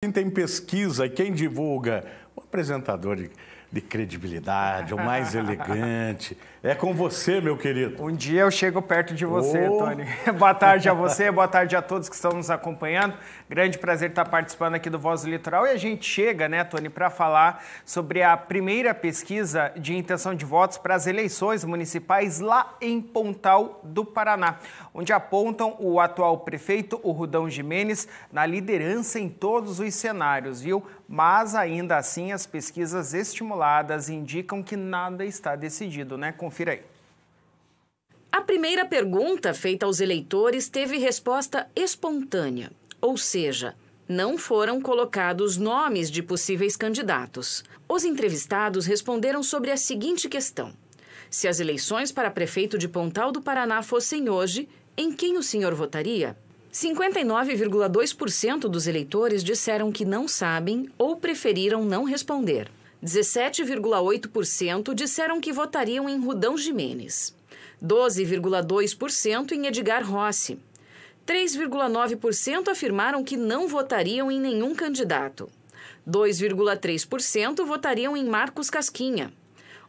Quem tem pesquisa, quem divulga, o apresentador de de credibilidade, o mais elegante. É com você, meu querido. Um dia eu chego perto de você, oh. Tony. boa tarde a você, boa tarde a todos que estão nos acompanhando. Grande prazer estar participando aqui do Voz do Litoral. E a gente chega, né, Tony, para falar sobre a primeira pesquisa de intenção de votos para as eleições municipais lá em Pontal do Paraná, onde apontam o atual prefeito, o Rudão Jimenez, na liderança em todos os cenários, viu? mas ainda assim as pesquisas estimuladas indicam que nada está decidido, né? Confira aí. A primeira pergunta feita aos eleitores teve resposta espontânea, ou seja, não foram colocados nomes de possíveis candidatos. Os entrevistados responderam sobre a seguinte questão: Se as eleições para prefeito de Pontal do Paraná fossem hoje, em quem o senhor votaria? 59,2% dos eleitores disseram que não sabem ou preferiram não responder. 17,8% disseram que votariam em Rudão Jimenez. 12,2% em Edgar Rossi. 3,9% afirmaram que não votariam em nenhum candidato. 2,3% votariam em Marcos Casquinha.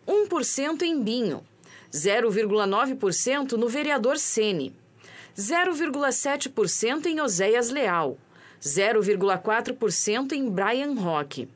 1% em Binho. 0,9% no vereador Sene. 0,7% em Oséias Leal, 0,4% em Brian Rock.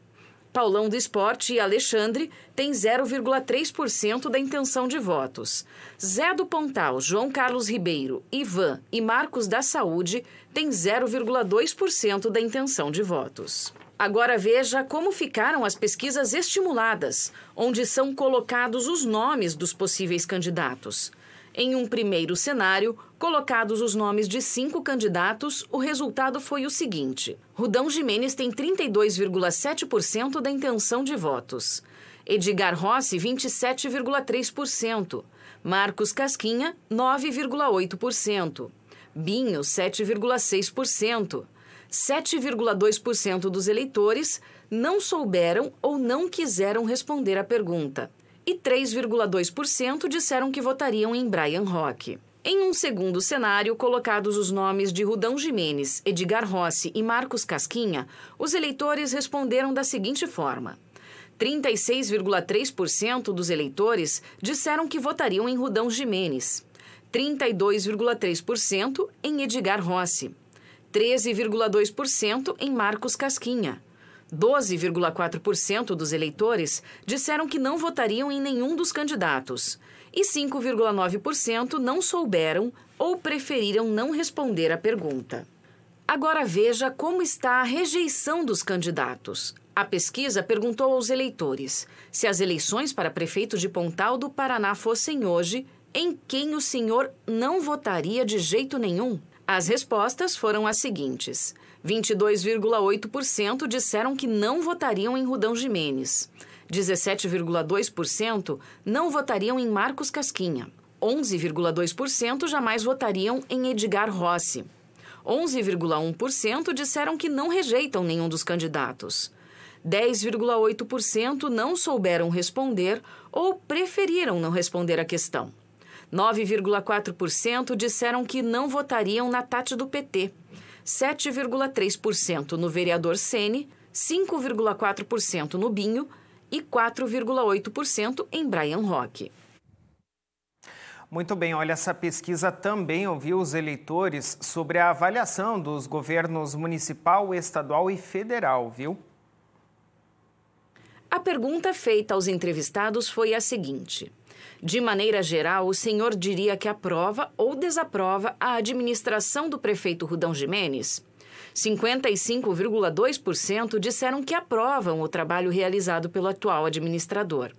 Paulão do Esporte e Alexandre têm 0,3% da intenção de votos. Zé do Pontal, João Carlos Ribeiro, Ivan e Marcos da Saúde têm 0,2% da intenção de votos. Agora veja como ficaram as pesquisas estimuladas, onde são colocados os nomes dos possíveis candidatos. Em um primeiro cenário, colocados os nomes de cinco candidatos, o resultado foi o seguinte: Rudão Jimenez tem 32,7% da intenção de votos, Edgar Rossi, 27,3%, Marcos Casquinha, 9,8%, Binho, 7,6%. 7,2% dos eleitores não souberam ou não quiseram responder à pergunta e 3,2% disseram que votariam em Brian Rock. Em um segundo cenário, colocados os nomes de Rudão Jimenez, Edgar Rossi e Marcos Casquinha, os eleitores responderam da seguinte forma: 36,3% dos eleitores disseram que votariam em Rudão Jimenez, 32,3% em Edgar Rossi, 13,2% em Marcos Casquinha. 12,4% dos eleitores disseram que não votariam em nenhum dos candidatos e 5,9% não souberam ou preferiram não responder à pergunta. Agora veja como está a rejeição dos candidatos. A pesquisa perguntou aos eleitores: se as eleições para prefeito de Pontal do Paraná fossem hoje, em quem o senhor não votaria de jeito nenhum? As respostas foram as seguintes: 22,8% disseram que não votariam em Rudão Jimenez, 17,2% não votariam em Marcos Casquinha, 11,2% jamais votariam em Edgar Rossi, 11,1% disseram que não rejeitam nenhum dos candidatos. 10,8% não souberam responder ou preferiram não responder à questão. 9,4% disseram que não votariam na Tati do PT, 7,3% no vereador Sene, 5,4% no Binho e 4,8% em Brian Roque. Muito bem, olha, essa pesquisa também ouviu os eleitores sobre a avaliação dos governos municipal, estadual e federal, viu? A pergunta feita aos entrevistados foi a seguinte: de maneira geral, o senhor diria que aprova ou desaprova a administração do prefeito Rudão Jimenez? 55,2% disseram que aprovam o trabalho realizado pelo atual administrador.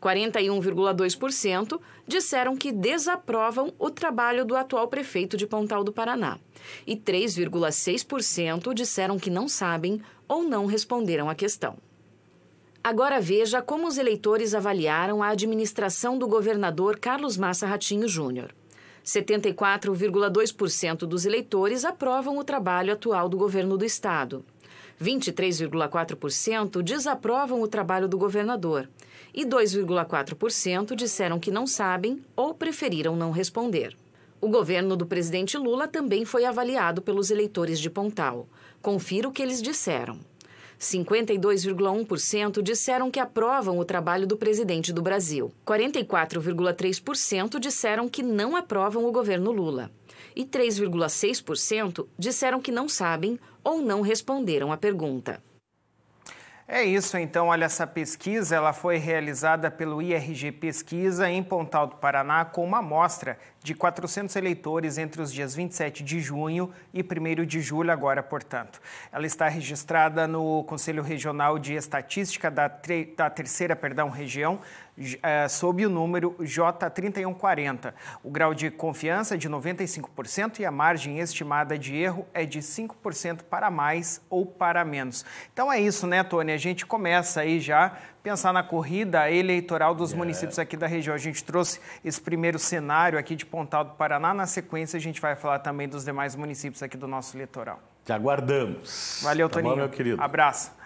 41,2% disseram que desaprovam o trabalho do atual prefeito de Pontal do Paraná. E 3,6% disseram que não sabem ou não responderam à questão. Agora veja como os eleitores avaliaram a administração do governador Carlos Massa Ratinho Júnior. 74,2% dos eleitores aprovam o trabalho atual do governo do estado. 23,4% desaprovam o trabalho do governador e 2,4% disseram que não sabem ou preferiram não responder. O governo do presidente Lula também foi avaliado pelos eleitores de Pontal. Confira o que eles disseram. 52,1% disseram que aprovam o trabalho do presidente do Brasil. 44,3% disseram que não aprovam o governo Lula. E 3,6% disseram que não sabem ou não responderam à pergunta. É isso, então, olha essa pesquisa, ela foi realizada pelo IRG Pesquisa em Pontal do Paraná com uma amostra de 400 eleitores entre os dias 27 de junho e 1 de julho agora, portanto. Ela está registrada no Conselho Regional de Estatística da, tre... da terceira, perdão, região, é, sob o número J3140. O grau de confiança é de 95% e a margem estimada de erro é de 5% para mais ou para menos. Então é isso, né, Tônia? gente começa aí já pensar na corrida eleitoral dos é. municípios aqui da região. A gente trouxe esse primeiro cenário aqui de Pontal do Paraná. Na sequência, a gente vai falar também dos demais municípios aqui do nosso litoral. Te aguardamos. Valeu, tá Toninho. Bom, meu querido. Abraço.